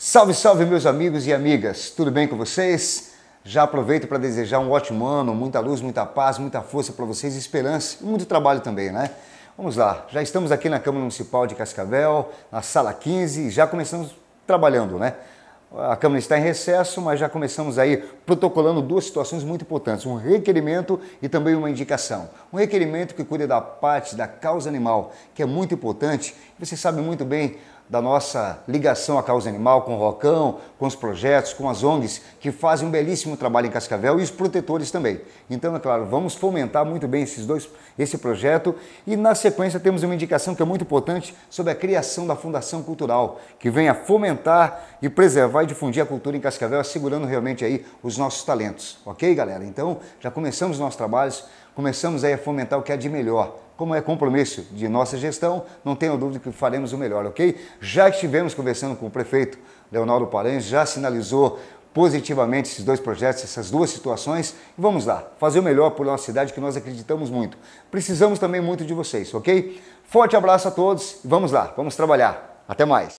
Salve, salve, meus amigos e amigas, tudo bem com vocês? Já aproveito para desejar um ótimo ano, muita luz, muita paz, muita força para vocês, esperança e muito trabalho também, né? Vamos lá, já estamos aqui na Câmara Municipal de Cascavel, na sala 15, já começamos trabalhando, né? A Câmara está em recesso, mas já começamos aí protocolando duas situações muito importantes, um requerimento e também uma indicação. Um requerimento que cuida da parte da causa animal, que é muito importante, você sabe muito bem da nossa ligação à causa animal, com o Rocão, com os projetos, com as ONGs, que fazem um belíssimo trabalho em Cascavel e os protetores também. Então, é claro, vamos fomentar muito bem esses dois, esse projeto e na sequência temos uma indicação que é muito importante sobre a criação da Fundação Cultural, que venha fomentar e preservar e difundir a cultura em Cascavel, assegurando realmente aí os nossos talentos. Ok, galera? Então, já começamos nossos trabalhos começamos aí a fomentar o que há de melhor. Como é compromisso de nossa gestão, não tenho dúvida que faremos o melhor, ok? Já estivemos conversando com o prefeito Leonardo Paranhos, já sinalizou positivamente esses dois projetos, essas duas situações. E vamos lá, fazer o melhor por nossa cidade que nós acreditamos muito. Precisamos também muito de vocês, ok? Forte abraço a todos e vamos lá, vamos trabalhar. Até mais!